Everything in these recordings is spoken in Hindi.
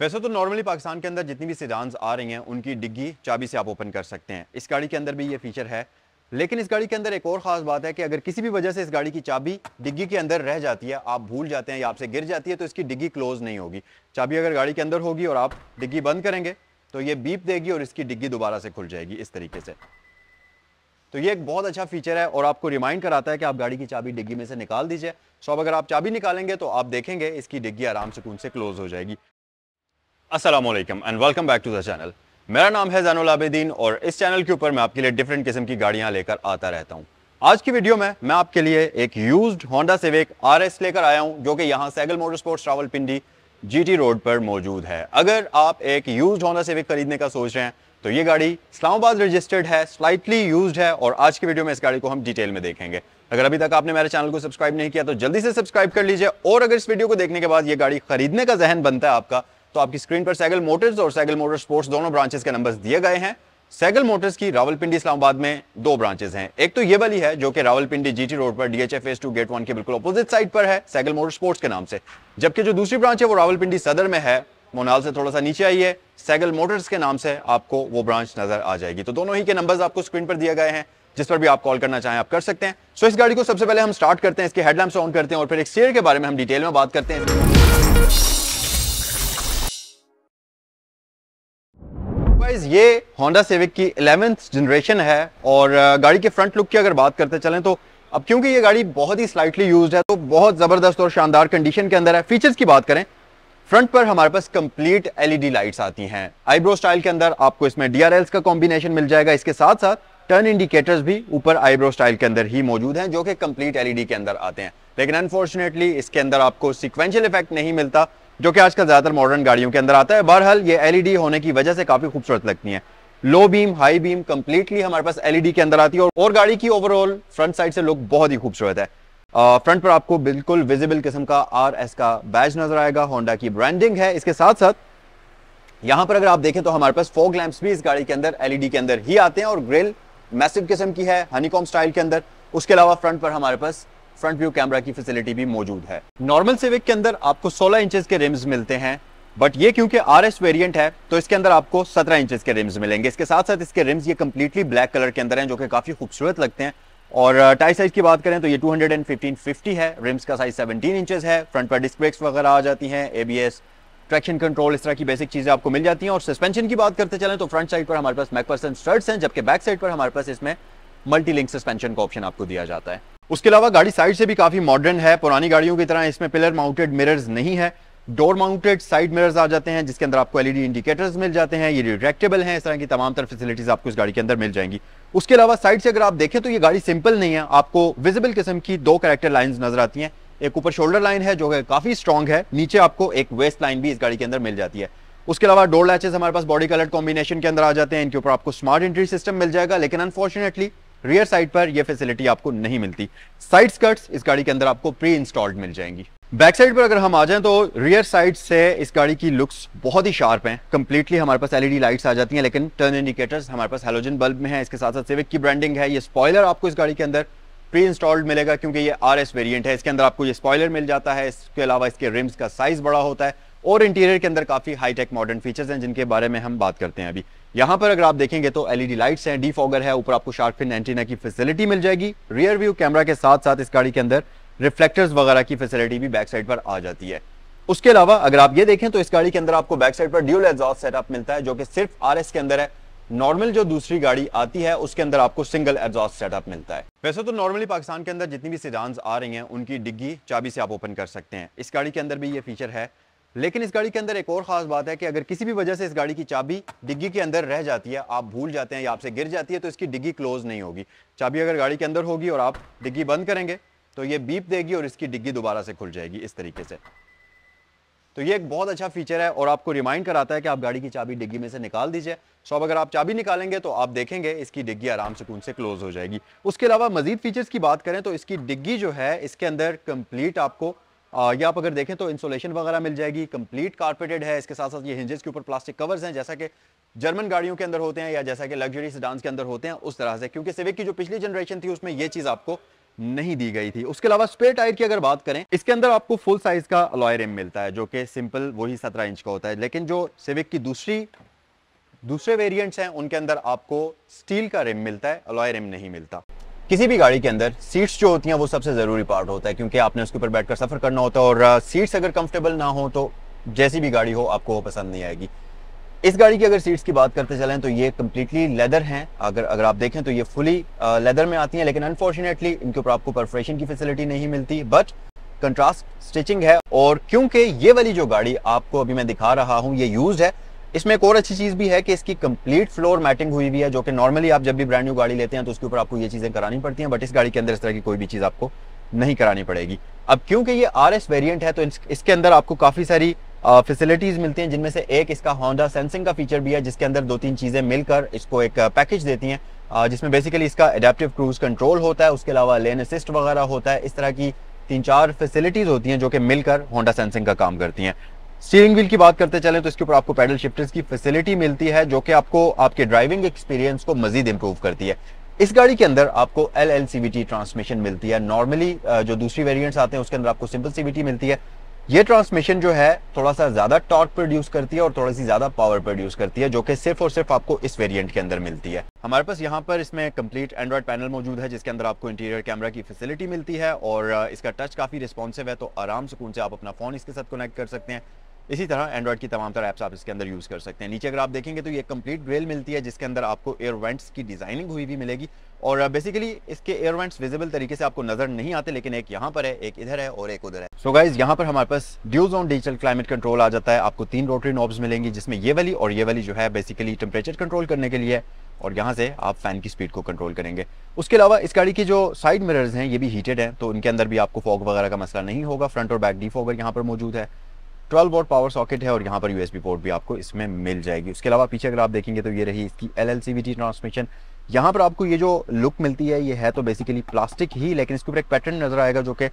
वैसे तो नॉर्मली पाकिस्तान के अंदर जितनी भी सीडान्स आ रही हैं उनकी डिग्गी चाबी से आप ओपन कर सकते हैं इस गाड़ी के अंदर भी ये फीचर है लेकिन इस गाड़ी के अंदर एक और ख़ास बात है कि अगर किसी भी वजह से इस गाड़ी की चाबी डिग्गी के अंदर रह जाती है आप भूल जाते हैं या आपसे गिर जाती है तो इसकी डिग्गी क्लोज़ नहीं होगी चाबी अगर गाड़ी के अंदर होगी और आप डिग्गी बंद करेंगे तो ये बीप देगी और इसकी डिग्गी दोबारा से खुल जाएगी इस तरीके से तो ये एक बहुत अच्छा फीचर है और आपको रिमाइंड कराता है कि आप गाड़ी की चाबी डिग्गी में से निकाल दीजिए सो अगर आप चाबी निकालेंगे तो आप देखेंगे इसकी डिग्गी आराम सुकून से क्लोज़ हो जाएगी Aslam and welcome back to the channel मेरा नाम है जैनुल आबेदीन और इस चैनल के ऊपर मैं आपके लिए डिफरेंट किस्म की गाड़ियां लेकर आता रहता हूं आज की वीडियो में मैं आपके लिए एक used Honda Civic R S लेकर आया हूं जो कि यहां Saigal motor sports Rawalpindi GT road पर मौजूद है अगर आप एक यूज होंडा सेविक खरीदने का सोच रहे हैं तो ये गाड़ी इस्लामाबाद रजिस्टर्ड है स्लाइटली यूज है और आज की वीडियो में इस गाड़ी को हम डिटेल में देखेंगे अगर अभी तक आपने मेरे चैनल को सब्सक्राइब नहीं किया तो जल्दी से सब्सक्राइब कर लीजिए और अगर इस वीडियो को देखने के बाद ये गाड़ी खरीदने का जहन बनता है आपका तो आपकी स्क्रीन पर सैगल मोटर्स और सैगल मोटर स्पोर्ट्स दोनों ब्रांचेस के नंबर्स दिए गए हैं सैगल मोटर्स की रावलपिंडी इस्लामाबाद में दो ब्रांचेस हैं एक तो ये वाली है जो कि रावलपिंडी जीटी रोड पर DHF phase two gate one के बिल्कुल अपोजिट साइड पर है सैगल मोटर स्पोर्ट्स के नाम से जबकि जो दूसरी ब्रांच है वो रावलपिंडी सदर में है मोनाल से थोड़ा सा नीचे आई है सैगल मोटर्स के नाम से आपको वो ब्रांच नजर आ जाएगी तो दोनों ही के नंबर्स आपको स्क्रीन पर दिए गए हैं जिस पर भी आप कॉल करना चाहें आप कर सकते हैं सो इस गाड़ी को सबसे पहले हम स्टार्ट करते हैं इसके हेडलैम्प ऑन करते हैं और फिर एक शेयर के बारे में हम डिटेल में बात करते हैं गाइस ये होंडा सेविक की इलेवेंथ जनरेशन है और uh, गाड़ी के फ्रंट लुक की अगर बात करते चलें तो अब क्योंकि ये गाड़ी बहुत ही स्लाइटली यूज्ड है तो बहुत ज़बरदस्त और शानदार कंडीशन के अंदर है फीचर्स की बात करें फ्रंट पर हमारे पास कंप्लीट एलईडी लाइट्स आती हैं आईब्रो स्टाइल के अंदर आपको इसमें डी का कॉम्बिनेशन मिल जाएगा इसके साथ साथ टर्न इंडिकेटर्स भी ऊपर आईब्रो स्टाइल के अंदर ही मौजूद हैं जो कि कंप्लीट एलईडी e के अंदर आते हैं लेकिन अनफॉर्चुनेटली इसके अंदर आपको सिक्वेंशियल इफेक्ट नहीं मिलता जो कि आजकल ज़्यादातर मॉडर्न गाड़ियों के अंदर आता है बहरहाल ये एलईडी होने की वजह से काफ़ी खूबसूरत लगती है low beam high beam completely हमारे पास एलईडी के अंदर आती है और गाड़ी की ओवरऑल फ्रंट साइड से लुक बहुत ही खूबसूरत है फ्रंट पर आपको बिल्कुल विजिबल किस्म का आर एस का बैज नजर आएगा होंडा की ब्रांडिंग है इसके साथ साथ यहां पर अगर आप देखें तो हमारे पास फोक लैंप्स भी इस गाड़ी के अंदर एलईडी के अंदर ही आते हैं और ग्रिल मैसिव किस्म की है हनीकॉम स्टाइल के अंदर उसके अलावा फ्रंट पर हमारे पास फ्रंट व्यू कैमरा की फैसिलिटी भी मौजूद है नॉर्मल सिविक के अंदर आपको 16 इंचेस के रिम्स मिलते हैं बट ये क्योंकि आर एस वेरियंट है तो इसके अंदर आपको 17 इंचेस के रिम्स मिलेंगे इसके साथ साथ इसके रिम्स ये कम्प्लीटली ब्लैक कलर के अंदर हैं जो कि काफ़ी खूबसूरत लगते हैं और टाई uh, साइज की बात करें तो ये 215 50 है रिम्स का साइज 17 इंचेस है फ्रंट पर डिस्क वगैरह आ जाती हैं एबीएस ट्रैक्शन कंट्रोल इस तरह की बेसिक चीजें आपको मिल जाती हैं और सस्पेंशन की बात करते चलें तो फ्रंट साइड पर हमारे पास मैकपर्सन स्टर्ट्स हैं जबकि बैक साइड पर हमारे पास इसमें मल्टी लिंक सस्पेंशन का ऑप्शन आपको दिया जाता है उसके अलावा गाड़ी साइड से भी काफी मॉडर्न है पुरानी गाड़ियों की तरह इसमें पिलर माउंटेड मिरर्स नहीं है डोर माउंटेड साइड मिरर्स आ जाते हैं जिसके अंदर आपको एलईडी इंडिकेटर्स मिल जाते हैं ये रिट्रेक्टेबल हैं इस तरह की तमाम तरह फैसिलिटीज आपको इस गाड़ी के अंदर मिल जाएंगी उसके अलावा साइड से अगर आप देखें तो ये गाड़ी सिंपल नहीं है आपको विजिबल किस्म की दो करेक्टर लाइन नजर आती है एक ऊपर शोल्डर लाइन है जो है काफी स्ट्रॉन्ग है नीचे आपको एक वेस्ट लाइन भी इस गाड़ी के अंदर मिल जाती है उसके अलावा डोर लैचेस हमारे पास बॉडी कलर कॉम्बिनेशन के अंदर आ जाते हैं इनके ऊपर आपको स्मार्ट एंट्री सिस्टम मिल जाएगा लेकिन अनफॉर्चुनेटली रियर साइड पर यह फैसिलिटी आपको नहीं मिलती साइड स्कर्ट्स इस गाड़ी के अंदर आपको प्री इंस्टॉल्ड मिल जाएंगी बैक साइड पर अगर हम आ जाएं तो रियर साइड से इस गाड़ी की लुक्स बहुत ही शार्प हैं कंप्लीटली हमारे पास एलईडी लाइट्स आ जाती हैं लेकिन टर्न इंडिकेटर्स हमारे पास हेलोजन बल्ब में है इसके साथ साथ सिविक की ब्रांडिंग है ये स्पॉयलर आपको इस गाड़ी के अंदर प्री इंस्टॉल्ड मिलेगा क्योंकि ये आर एस वेरियंट है इसके अंदर आपको ये स्पॉयलर मिल जाता है इसके अलावा इसके रिम्स का साइज बड़ा होता है और इंटीरियर के अंदर काफी हाईटेक मॉडर्न फीचर्स हैं जिनके बारे में हम बात करते हैं अभी यहां पर अगर आप देखेंगे तो एलईडी लाइट्स e हैं फॉगर है ऊपर आपको शार्क फिन एंटीना की फैसिलिटी मिल जाएगी रियर व्यू कैमरा के साथ साथ इस गाड़ी के अंदर रिफ्लेक्टर्स वगैरह की फैसिलिटी भी बैक साइड पर आ जाती है उसके अलावा अगर आप ये देखें तो इस गाड़ी के अंदर आपको बैक साइड पर ड्यूल एग्जॉस्ट सेटअप मिलता है जो कि सिर्फ आर के अंदर है नॉर्मल जो दूसरी गाड़ी आती है उसके अंदर आपको सिंगल एग्जॉस्ट सेटअप मिलता है वैसे तो नॉर्मली पाकिस्तान के अंदर जितनी भी सिडान्स आ रही हैं उनकी डिग्गी चाबी से आप ओपन कर सकते हैं इस गाड़ी के अंदर भी ये फीचर है लेकिन इस गाड़ी के अंदर एक और ख़ास बात है कि अगर किसी भी वजह से इस गाड़ी की चाबी डिग्गी के अंदर रह जाती है आप भूल जाते हैं या आपसे गिर जाती है तो इसकी डिग्गी क्लोज नहीं होगी चाबी अगर गाड़ी के अंदर होगी और आप डिग्गी बंद करेंगे तो ये बीप देगी और इसकी डिग्गी दोबारा से खुल जाएगी इस तरीके से तो ये एक बहुत अच्छा फीचर है और आपको रिमाइंड कराता है कि आप गाड़ी की चाबी डिग्गी में से निकाल दीजिए सो अगर आप चाबी निकालेंगे तो आप देखेंगे इसकी डिग्गी आराम सुकून से क्लोज हो जाएगी उसके अलावा मजीद फीचर्स की बात करें तो इसकी डिग्गी जो है इसके अंदर कंप्लीट आपको ये आप अगर देखें तो इंसोलेशन वगैरह मिल जाएगी कंप्लीट कारपेटेड है इसके साथ साथ ये हिंजेस के ऊपर प्लास्टिक कवर्स हैं जैसा कि जर्मन गाड़ियों के अंदर होते हैं या जैसा कि लग्जरी डांस के अंदर होते हैं उस तरह से क्योंकि सिविक की जो पिछली जनरेशन थी उसमें ये चीज़ आपको नहीं दी गई थी उसके अलावा स्पेयर टायर की अगर बात करें इसके अंदर आपको फुल साइज का अलॉय रिम मिलता है जो कि सिंपल वही सत्रह इंच का होता है लेकिन जो सिविक की दूसरी दूसरे वेरिएंट्स हैं उनके अंदर आपको स्टील का रिम मिलता है अलॉय रिम नहीं मिलता किसी भी गाड़ी के अंदर सीट्स जो होती हैं वो सबसे ज़रूरी पार्ट होता है क्योंकि आपने उसके ऊपर बैठकर सफ़र करना होता है और सीट्स अगर कंफर्टेबल ना हो तो जैसी भी गाड़ी हो आपको वो पसंद नहीं आएगी इस गाड़ी की अगर सीट्स की बात करते चलें तो ये कम्प्लीटली लेदर हैं अगर अगर आप देखें तो ये फुली लेदर में आती हैं लेकिन अनफॉर्चुनेटली इनके ऊपर आपको परफ्रेशन की फैसिलिटी नहीं मिलती बट कंट्रास्ट स्टिचिंग है और क्योंकि ये वाली जो गाड़ी आपको अभी मैं दिखा रहा हूँ ये यूज है इसमें एक और अच्छी चीज़ भी है कि इसकी कंप्लीट फ्लोर मैटिंग हुई हुई है जो कि नॉर्मली आप जब भी ब्रांड न्यू गाड़ी लेते हैं तो उसके ऊपर आपको ये चीज़ें करानी पड़ती हैं बट इस गाड़ी के अंदर इस तरह की कोई भी चीज़ आपको नहीं करानी पड़ेगी अब क्योंकि ये आर एस वेरियंट है तो इसके अंदर आपको काफ़ी सारी फैसिलिटीज़ मिलती हैं जिनमें से एक इसका होंडा सेंसिंग का फीचर भी है जिसके अंदर दो तीन चीज़ें मिलकर इसको एक पैकेज देती हैं जिसमें बेसिकली इसका अडेप्टिव क्रूज कंट्रोल होता है उसके अलावा लेन असिस्ट वगैरह होता है इस तरह की तीन चार फैसिलिटीज़ होती हैं जो कि मिलकर होंडा सेंसिंग का काम करती हैं स्टीयरिंग व्हील की बात करते चलें तो इसके ऊपर आपको पैडल शिफ्टर्स की फैसिलिटी मिलती है जो कि आपको आपके ड्राइविंग एक्सपीरियंस को मजीद इंप्रूव करती है इस गाड़ी के अंदर आपको एल एल टी ट्रांसमिशन मिलती है नॉर्मली जो दूसरी वेरियंट आते हैं उसके अंदर आपको सिंपल सीवीटी मिलती है ये ट्रांसमिशन जो है थोड़ा सा ज्यादा टॉर्क प्रोड्यूस करती है और थोड़ी सी ज्यादा पावर प्रोड्यूस करती है जो कि सिर्फ और सिर्फ आपको इस वेरिएंट के अंदर मिलती है हमारे पास यहाँ पर इसमें कंप्लीट एंड्रॉइड पैनल मौजूद है जिसके अंदर आपको इंटीरियर कैमरा की फैसिलिटी मिलती है और इसका टच काफी रिस्पॉन्सिव है तो आराम सुकून से आप अपना फोन इसके साथ कनेक्ट कर सकते हैं इसी तरह एंड्रॉइड की तमाम तरह ऐप्स आप इसके अंदर यूज़ कर सकते हैं नीचे अगर आप देखेंगे तो ये कंप्लीट ग्रेल मिलती है जिसके अंदर आपको एयर वेंट्स की डिज़ाइनिंग हुई भी मिलेगी और बेसिकली uh, इसके एयर वेंट्स विजिबल तरीके से आपको नज़र नहीं आते लेकिन एक यहाँ पर है एक इधर है और एक उधर है सो so गाइज यहाँ पर हमारे पास dual zone digital climate control आ जाता है आपको तीन रोटरी नॉब्स मिलेंगी जिसमें ये वाली और ये वाली जो है बेसिकली टेम्परेचर कंट्रोल करने के लिए और यहाँ से आप फैन की स्पीड को कंट्रोल करेंगे उसके अलावा इस गाड़ी की जो साइड मिरर्स हैं ये भी हीटेड हैं तो उनके अंदर भी आपको फॉग वगैरह का मसला नहीं होगा फ्रंट और बैक डी फॉगर यहाँ पर मौजूद है 12 वोट पावर सॉकेट है और यहाँ पर यूएसबी पोर्ट भी आपको इसमें मिल जाएगी उसके अलावा पीछे अगर आप देखेंगे तो ये रही इसकी एल एल ट्रांसमिशन यहाँ पर आपको ये जो लुक मिलती है ये है तो बेसिकली प्लास्टिक ही लेकिन इसके ऊपर एक पैटर्न नजर आएगा जो कि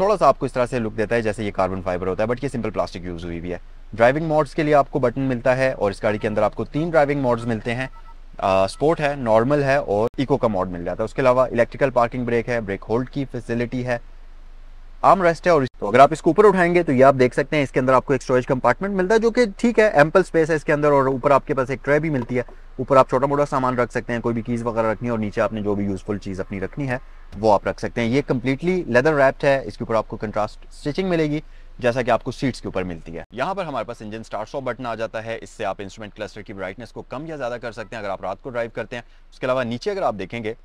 थोड़ा सा आपको इस तरह से लुक देता है जैसे ये कार्बन फाइबर होता है बट ये सिंपल प्लास्टिक यूज़ हुई भी है ड्राइविंग मोड्स के लिए आपको बटन मिलता है और इस गाड़ी के अंदर आपको तीन ड्राइविंग मोड्स मिलते हैं स्पोर्ट है नॉर्मल है और इको का मॉड मिल जाता है उसके अलावा इलेक्ट्रिकल पार्किंग ब्रेक है ब्रेक होल्ड की फैसिलिटी है आर्म रेस्ट है और तो अगर आप इसको ऊपर उठाएंगे तो ये आप देख सकते हैं इसके अंदर आपको एक स्टोरेज कंपार्टमेंट मिलता है जो कि ठीक है एम्पल स्पेस है इसके अंदर और ऊपर आपके पास एक ट्रे भी मिलती है ऊपर आप छोटा मोटा सामान रख सकते हैं कोई भी चीज वगैरह रखनी है और नीचे आपने जो भी यूजफुल चीज़ अपनी रखनी है वो आप रख सकते हैं ये कम्प्लीटली लेदर रैप्ड है इसके ऊपर आपको कंट्रास्ट स्टिचिंग मिलेगी जैसा कि आपको सीट्स के ऊपर मिलती है यहाँ पर हमारे पास इंजन स्टार्ट स्टॉप बटन आ जाता है इससे आप इंस्ट्रूमेंट क्लस्टर की ब्राइटनेस को कम या ज़्यादा कर सकते हैं अगर आप रात को ड्राइव करते हैं उसके अलावा नीचे अगर आप देखेंगे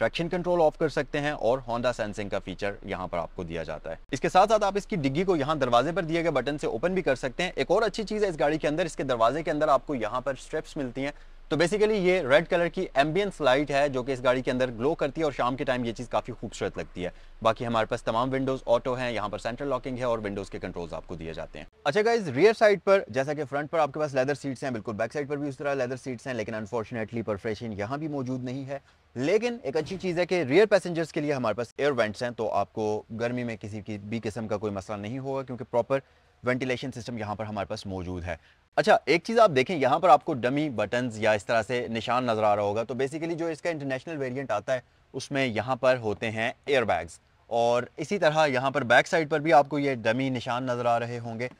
ट्रैक्शन कंट्रोल ऑफ कर सकते हैं और होंडा सेंसिंग का फीचर यहाँ पर आपको दिया जाता है इसके साथ साथ आप इसकी डिग्गी को यहाँ दरवाजे पर दिए गए बटन से ओपन भी कर सकते हैं एक और अच्छी चीज़ है इस गाड़ी के अंदर इसके दरवाजे के अंदर आपको यहाँ पर स्ट्रेप्स मिलती है तो बेसिकली ये रेड कलर की एम्बियंस लाइट है जो कि इस गाड़ी के अंदर ग्लो करती है और शाम के टाइम ये चीज़ काफ़ी खूबसूरत लगती है बाकी हमारे पास तमाम विंडोज़ ऑटो हैं यहाँ पर सेंट्रल लॉकिंग है और विंडोज़ के कंट्रोल्स आपको दिए जाते हैं अच्छा गाइज रियर साइड पर जैसा कि फ्रंट पर आपके पास लेदर सीट्स हैं बिल्कुल बैक साइड पर भी उस तरह लेदर सीट्स हैं लेकिन अनफॉर्चुनेटली परफ्रेशन यहाँ भी मौजूद नहीं है लेकिन एक अच्छी चीज़ है कि रियर पैसेंजर्स के लिए हमारे पास एयर वेंट्स हैं तो आपको गर्मी में किसी की भी किस्म का कोई मसला नहीं होगा क्योंकि प्रॉपर वेंटिलेशन सिस्टम यहाँ पर हमारे पास मौजूद है अच्छा एक चीज़ आप देखें यहाँ पर आपको डमी बटन्स या इस तरह से निशान नज़र आ रहा होगा तो बेसिकली जो इसका इंटरनेशनल वेरियंट आता है उसमें यहाँ पर होते हैं एयरबैग्स और इसी तरह यहाँ पर बैक साइड पर भी आपको ये डमी निशान नज़र आ रहे होंगे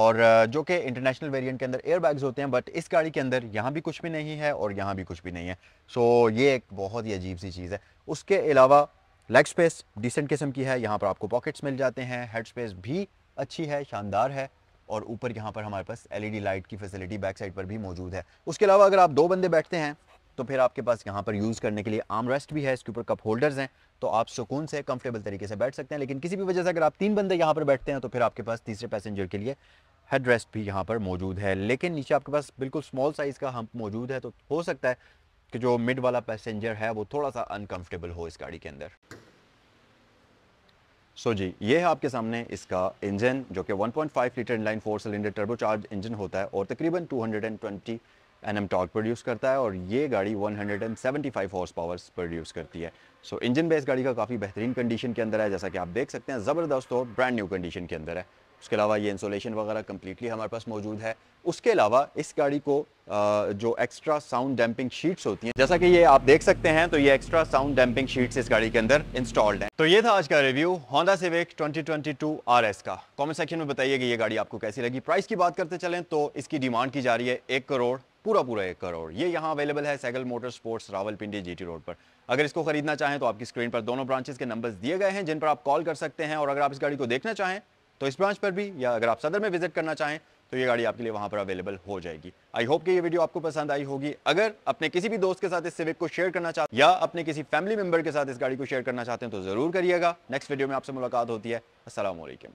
और जो कि इंटरनेशनल वेरिएंट के अंदर एयरबैग्स होते हैं बट इस गाड़ी के अंदर यहाँ भी कुछ भी नहीं है और यहाँ भी कुछ भी नहीं है सो ये एक बहुत ही अजीब सी चीज़ है उसके अलावा लेग स्पेस डिसेंट किस्म की है यहाँ पर आपको पॉकेट्स मिल जाते हैं हेड स्पेस भी अच्छी है शानदार है और ऊपर यहाँ पर हमारे पास एलईडी लाइट e की फैसिलिटी बैक साइड पर भी मौजूद है उसके अलावा अगर आप दो बंदे बैठते हैं तो फिर आपके पास यहाँ पर यूज़ करने के लिए आम रेस्ट भी है इसके ऊपर कप होल्डर्स हैं तो आप सुकून से कंफर्टेबल तरीके से बैठ सकते हैं लेकिन किसी भी वजह से अगर आप तीन बंदे यहाँ पर बैठते हैं तो फिर आपके पास तीसरे पैसेंजर के लिए हेड रेस्ट भी यहाँ पर मौजूद है लेकिन नीचे आपके पास बिल्कुल स्मॉल साइज़ का हम्प मौजूद है तो हो सकता है कि जो मिड वाला पैसेंजर है वो थोड़ा सा अनकम्फर्टेबल हो इस गाड़ी के अंदर सो जी ये है आपके सामने इसका इंजन जो कि 1.5 litre inline four cylinder turbocharge engine होता है और तकरीबन 220 एनएम टॉर्क प्रोड्यूस करता है और ये गाड़ी 175 हॉर्स पावर्स प्रोड्यूस करती है सो इंजन बेस गाड़ी का काफ़ी बेहतरीन कंडीशन के अंदर है जैसा कि आप देख सकते हैं ज़बरदस्त और ब्रांड न्यू कंडीशन के अंदर है उसके अलावा ये इंसोलेशन वगैरह कम्प्लीटली हमारे पास मौजूद है उसके अलावा इस गाड़ी को जो एक्स्ट्रा साउंड डैम्पिंग शीट्स होती हैं जैसा कि ये आप देख सकते हैं तो ये एक्स्ट्रा साउंड डैम्पिंग शीट्स इस गाड़ी के अंदर इंस्टॉल्ड हैं तो ये था आज का रिव्यू होंडा सिविक 2022 आरएस का कमेंट सेक्शन में बताइए कि ये गाड़ी आपको कैसी लगी प्राइस की बात करते चलें तो इसकी डिमांड की जा रही है एक करोड़ पूरा पूरा एक करोड़ ये यहाँ अवेलेबल है Saigal motor sports Rawalpindi GT road पर अगर इसको खरीदना चाहें तो आपकी स्क्रीन पर दोनों ब्रांचेस के नंबर्स दिए गए हैं जिन पर आप कॉल कर सकते हैं और अगर आप इस गाड़ी को देखना चाहें तो इस ब्रांच पर भी या अगर आप सदर में विजिट करना चाहें तो ये गाड़ी आपके लिए वहाँ पर अवेलेबल हो जाएगी आई होप कि ये वीडियो आपको पसंद आई होगी अगर अपने किसी भी दोस्त के साथ इस सिविक को शेयर करना चाहते या अपने किसी फैमिली मेंबर के साथ इस गाड़ी को शेयर करना चाहते हैं तो ज़रूर करिएगा नेक्स्ट वीडियो में आपसे मुलाकात होती है असल